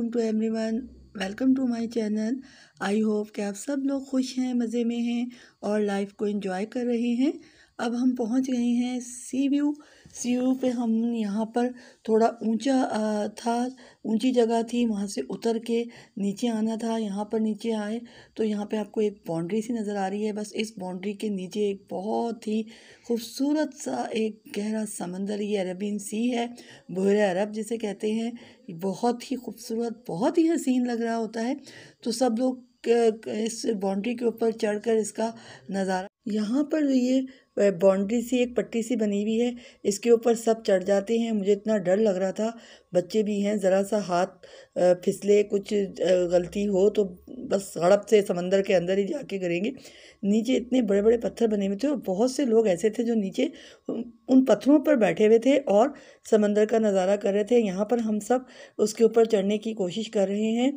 welcome to everyone welcome to my channel I hope कि आप सब लोग खुश हैं मज़े में हैं और लाइफ को एंजॉय कर रहे हैं अब हम पहुंच गए हैं सी व्यू सीयू पे हम यहाँ पर थोड़ा ऊंचा था ऊंची जगह थी वहाँ से उतर के नीचे आना था यहाँ पर नीचे आए तो यहाँ पे आपको एक बाउंड्री सी नज़र आ रही है बस इस बाउंड्री के नीचे एक बहुत ही खूबसूरत सा एक गहरा समंदर ये अरबिन सी है बहर अरब जिसे कहते हैं बहुत ही खूबसूरत बहुत ही हसीन लग रहा होता है तो सब लोग इस बाउंड्री के ऊपर चढ़कर इसका नज़ारा यहाँ पर ये बाउंड्री सी एक पट्टी सी बनी हुई है इसके ऊपर सब चढ़ जाते हैं मुझे इतना डर लग रहा था बच्चे भी हैं ज़रा सा हाथ फिसले कुछ गलती हो तो बस हड़प से समंदर के अंदर ही जाके करेंगे नीचे इतने बड़े बड़े पत्थर बने हुए थे और बहुत से लोग ऐसे थे जो नीचे उन पत्थरों पर बैठे हुए थे और समंदर का नज़ारा कर रहे थे यहाँ पर हम सब उसके ऊपर चढ़ने की कोशिश कर रहे हैं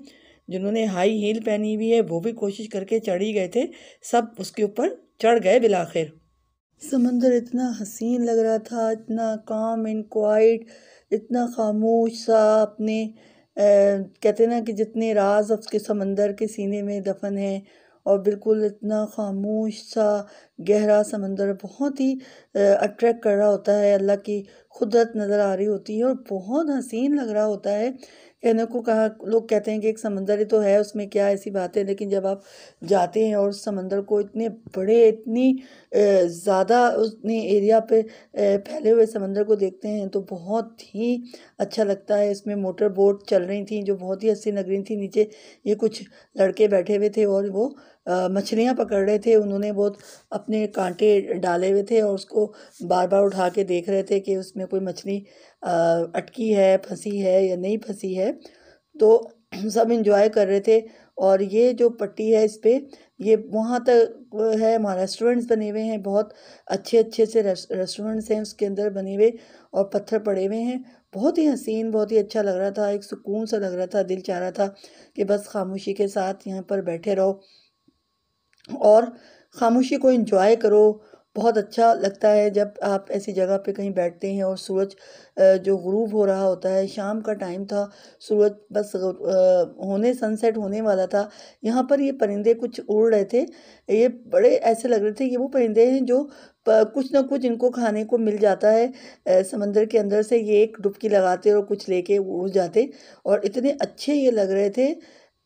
जिन्होंने हाई हील पहनी हुई है वो भी कोशिश करके चढ़ ही गए थे सब उसके ऊपर चढ़ गए बिलाखिर समंदर इतना हसीन लग रहा था इतना काम एंड क्वाइट इतना खामोश सा अपने कहते ना कि जितने राज अब समंदर के सीने में दफन हैं और बिल्कुल इतना खामोश सा गहरा समंदर बहुत ही अट्रैक्ट कर रहा होता है अल्लाह की कुदरत नज़र आ रही होती है और बहुत हसीन लग रहा होता है कहने को कहा लोग कहते हैं कि एक समंदर ही तो है उसमें क्या ऐसी बात है लेकिन जब आप जाते हैं और समंदर को इतने बड़े इतनी ज़्यादा उतने एरिया पे फैले हुए समंदर को देखते हैं तो बहुत ही अच्छा लगता है इसमें मोटर बोट चल रही थी जो बहुत ही हंसी लग रही थी नीचे ये कुछ लड़के बैठे हुए थे और वो मछलियाँ पकड़ रहे थे उन्होंने बहुत अपने कांटे डाले हुए थे और उसको बार बार उठा के देख रहे थे कि उसमें कोई मछली अटकी है फंसी है या नहीं फंसी है तो सब इंजॉय कर रहे थे और ये जो पट्टी है इस पर ये वहाँ तक है वहाँ रेस्टोरेंट्स बने हुए हैं बहुत अच्छे अच्छे से रेस्टोरेंट्स हैं उसके अंदर बने हुए और पत्थर पड़े हुए हैं बहुत ही हसीन बहुत ही अच्छा लग रहा था एक सुकून सा लग रहा था दिल चाह रहा था कि बस खामोशी के साथ यहाँ पर बैठे रहो और ख़ामोशी को इन्जॉय करो बहुत अच्छा लगता है जब आप ऐसी जगह पे कहीं बैठते हैं और सूरज जो ग्रूब हो रहा होता है शाम का टाइम था सूरज बस होने सनसेट होने वाला था यहाँ पर ये परिंदे कुछ उड़ रहे थे ये बड़े ऐसे लग रहे थे कि वो परिंदे हैं जो कुछ ना कुछ इनको खाने को मिल जाता है समंदर के अंदर से ये एक डुबकी लगाते और कुछ ले उड़ जाते और इतने अच्छे ये लग रहे थे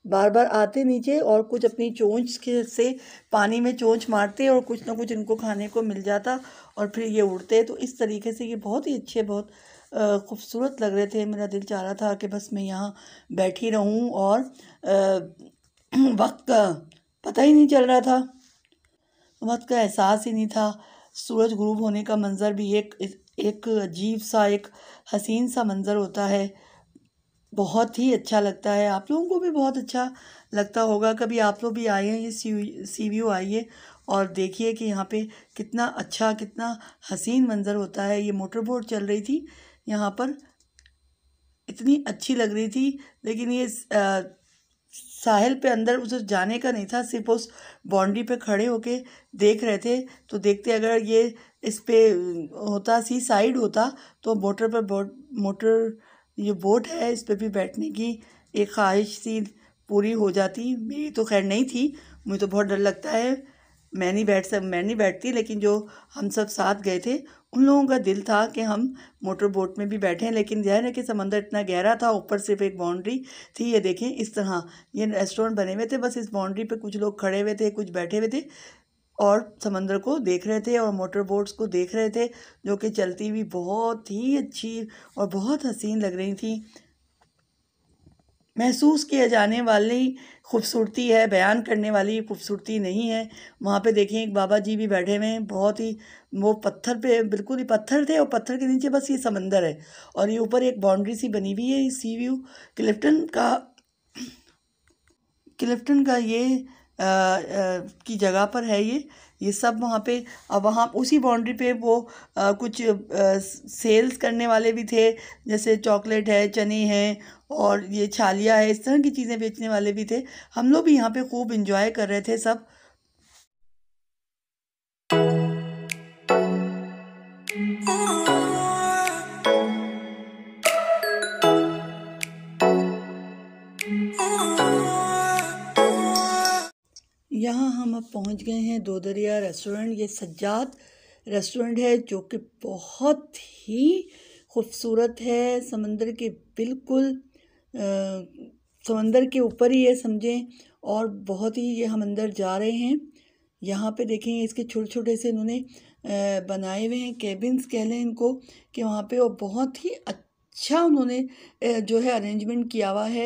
बार बार आते नीचे और कुछ अपनी चोंच के से पानी में चोंच मारते और कुछ ना कुछ इनको खाने को मिल जाता और फिर ये उड़ते तो इस तरीके से ये बहुत ही अच्छे बहुत खूबसूरत लग रहे थे मेरा दिल चाह रहा था कि बस मैं यहाँ बैठी रहूँ और वक्त का पता ही नहीं चल रहा था वक्त का एहसास ही नहीं था सूरज गुरूब होने का मंज़र भी एक एक अजीब सा एक हसीन सा मंज़र होता है बहुत ही अच्छा लगता है आप लोगों को भी बहुत अच्छा लगता होगा कभी आप लोग भी आए हैं ये सी सी व्यू आइए और देखिए कि यहाँ पे कितना अच्छा कितना हसीन मंज़र होता है ये मोटर बोट चल रही थी यहाँ पर इतनी अच्छी लग रही थी लेकिन ये आ, साहिल पे अंदर उसे जाने का नहीं था सिर्फ उस बाउंड्री पे खड़े होके देख रहे थे तो देखते अगर ये इस पर होता सी साइड होता तो मोटर पर मोटर ये बोट है इस पर भी बैठने की एक ख्वाहिश सी पूरी हो जाती मेरी तो खैर नहीं थी मुझे तो बहुत डर लगता है मैं नहीं बैठ सक मैं नहीं बैठती लेकिन जो हम सब साथ गए थे उन लोगों का दिल था कि हम मोटर बोट में भी बैठें लेकिन जहर है कि समंदर इतना गहरा था ऊपर सिर्फ एक बाउंड्री थी ये देखें इस तरह ये रेस्टोरेंट बने हुए थे बस इस बाउंड्री पे कुछ लोग खड़े हुए थे कुछ बैठे हुए थे और समंदर को देख रहे थे और मोटर बोट्स को देख रहे थे जो कि चलती हुई बहुत ही अच्छी और बहुत हसीन लग रही थी महसूस किए जाने वाली खूबसूरती है बयान करने वाली खूबसूरती नहीं है वहाँ पे देखें एक बाबा जी भी बैठे हुए हैं बहुत ही वो पत्थर पे बिल्कुल ही पत्थर थे और पत्थर के नीचे बस ये समंदर है और ये ऊपर एक बाउंड्री सी बनी हुई है सी व्यू क्लिफ्टन का क्लिफ्टन का ये की जगह पर है ये ये सब वहाँ पे वहाँ उसी बाउंड्री पे वो आ, कुछ आ, सेल्स करने वाले भी थे जैसे चॉकलेट है चने हैं और ये छालिया है इस तरह की चीज़ें बेचने वाले भी थे हम लोग भी यहाँ पे खूब इंजॉय कर रहे थे सब यहाँ हम अब पहुँच गए हैं दो दरिया रेस्टोरेंट ये सज्जाद रेस्टोरेंट है जो कि बहुत ही खूबसूरत है समंदर के बिल्कुल आ, समंदर के ऊपर ही है समझें और बहुत ही ये हम अंदर जा रहे हैं यहाँ पे देखें इसके छोटे छोटे से इन्होंने बनाए हुए हैं केबिन्स कह लें इनको कि वहाँ पे वो बहुत ही अच्छा अच्छा उन्होंने जो है अरेंजमेंट किया हुआ है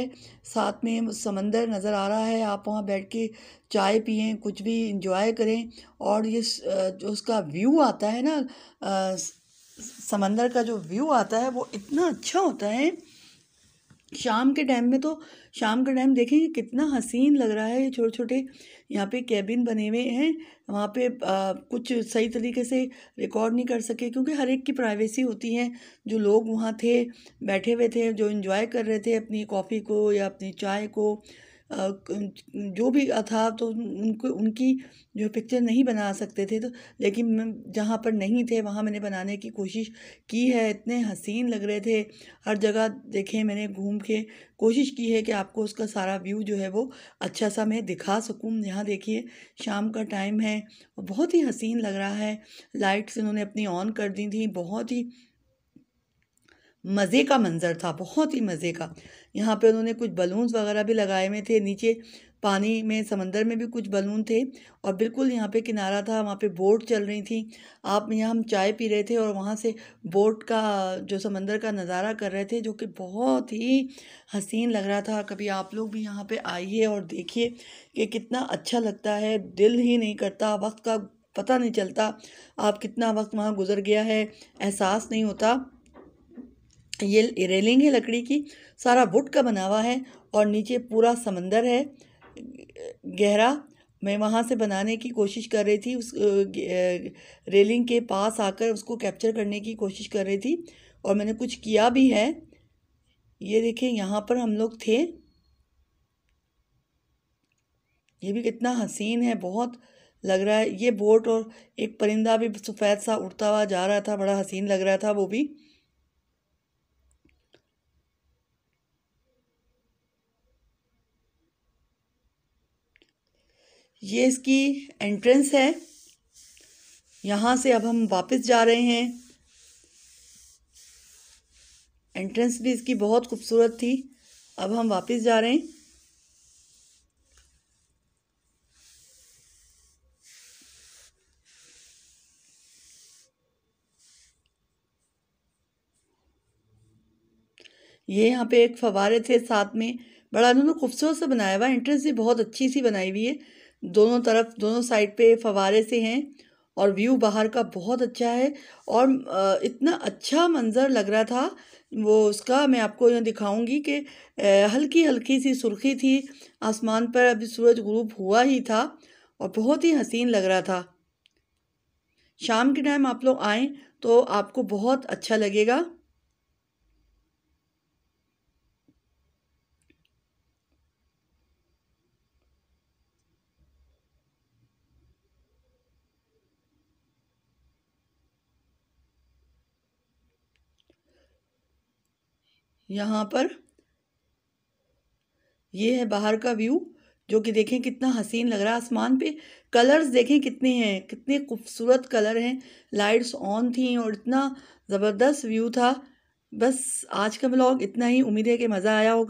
साथ में समंदर नज़र आ रहा है आप वहाँ बैठ के चाय पिएँ कुछ भी इंजॉय करें और ये जो उसका व्यू आता है ना समंदर का जो व्यू आता है वो इतना अच्छा होता है शाम के टाइम में तो शाम का टाइम देखेंगे कितना हसीन लग रहा है ये छोटे छोटे यहाँ पे कैबिन बने हुए हैं वहाँ पे आ, कुछ सही तरीके से रिकॉर्ड नहीं कर सके क्योंकि हर एक की प्राइवेसी होती है जो लोग वहाँ थे बैठे हुए थे जो इन्जॉय कर रहे थे अपनी कॉफ़ी को या अपनी चाय को जो भी था तो उनको उनकी जो पिक्चर नहीं बना सकते थे तो लेकिन जहाँ पर नहीं थे वहाँ मैंने बनाने की कोशिश की है इतने हसीन लग रहे थे हर जगह देखे मैंने घूम के कोशिश की है कि आपको उसका सारा व्यू जो है वो अच्छा सा मैं दिखा सकूँ यहाँ देखिए शाम का टाइम है बहुत ही हसीन लग रहा है लाइट्स इन्होंने अपनी ऑन कर दी थी बहुत ही मज़े का मंज़र था बहुत ही मज़े का यहाँ पे उन्होंने कुछ बलून्स वगैरह भी लगाए हुए थे नीचे पानी में समंदर में भी कुछ बलून थे और बिल्कुल यहाँ पे किनारा था वहाँ पे बोट चल रही थी आप यहाँ हम चाय पी रहे थे और वहाँ से बोट का जो समंदर का नज़ारा कर रहे थे जो कि बहुत ही हसीन लग रहा था कभी आप लोग भी यहाँ पे आइए और देखिए कि कितना अच्छा लगता है दिल ही नहीं करता वक्त का पता नहीं चलता आप कितना वक्त वहाँ गुजर गया है एहसास नहीं होता ये रेलिंग है लकड़ी की सारा वुड का बना हुआ है और नीचे पूरा समंदर है गहरा मैं वहाँ से बनाने की कोशिश कर रही थी उस रेलिंग के पास आकर उसको कैप्चर करने की कोशिश कर रही थी और मैंने कुछ किया भी है ये देखें यहाँ पर हम लोग थे ये भी कितना हसीन है बहुत लग रहा है ये बोट और एक परिंदा भी सफ़ेद सा उड़ता हुआ जा रहा था बड़ा हसीन लग रहा था वो भी ये इसकी एंट्रेंस है यहाँ से अब हम वापस जा रहे हैं एंट्रेंस भी इसकी बहुत खूबसूरत थी अब हम वापस जा रहे हैं ये यहाँ पे एक फवारे थे साथ में बड़ा इन्होंने खूबसूरत से बनाया हुआ एंट्रेंस भी बहुत अच्छी सी बनाई हुई है दोनों तरफ दोनों साइड पे फवारे से हैं और व्यू बाहर का बहुत अच्छा है और इतना अच्छा मंज़र लग रहा था वो उसका मैं आपको यहाँ दिखाऊंगी कि हल्की हल्की सी सुर्खी थी आसमान पर अभी सूरज ग्रूप हुआ ही था और बहुत ही हसीन लग रहा था शाम के टाइम आप लोग आएँ तो आपको बहुत अच्छा लगेगा यहाँ पर ये है बाहर का व्यू जो कि देखें कितना हसीन लग रहा है आसमान पे कलर्स देखें कितने हैं कितने खूबसूरत कलर हैं लाइट्स ऑन थी और इतना ज़बरदस्त व्यू था बस आज का ब्लॉग इतना ही उम्मीद है कि मज़ा आया होगा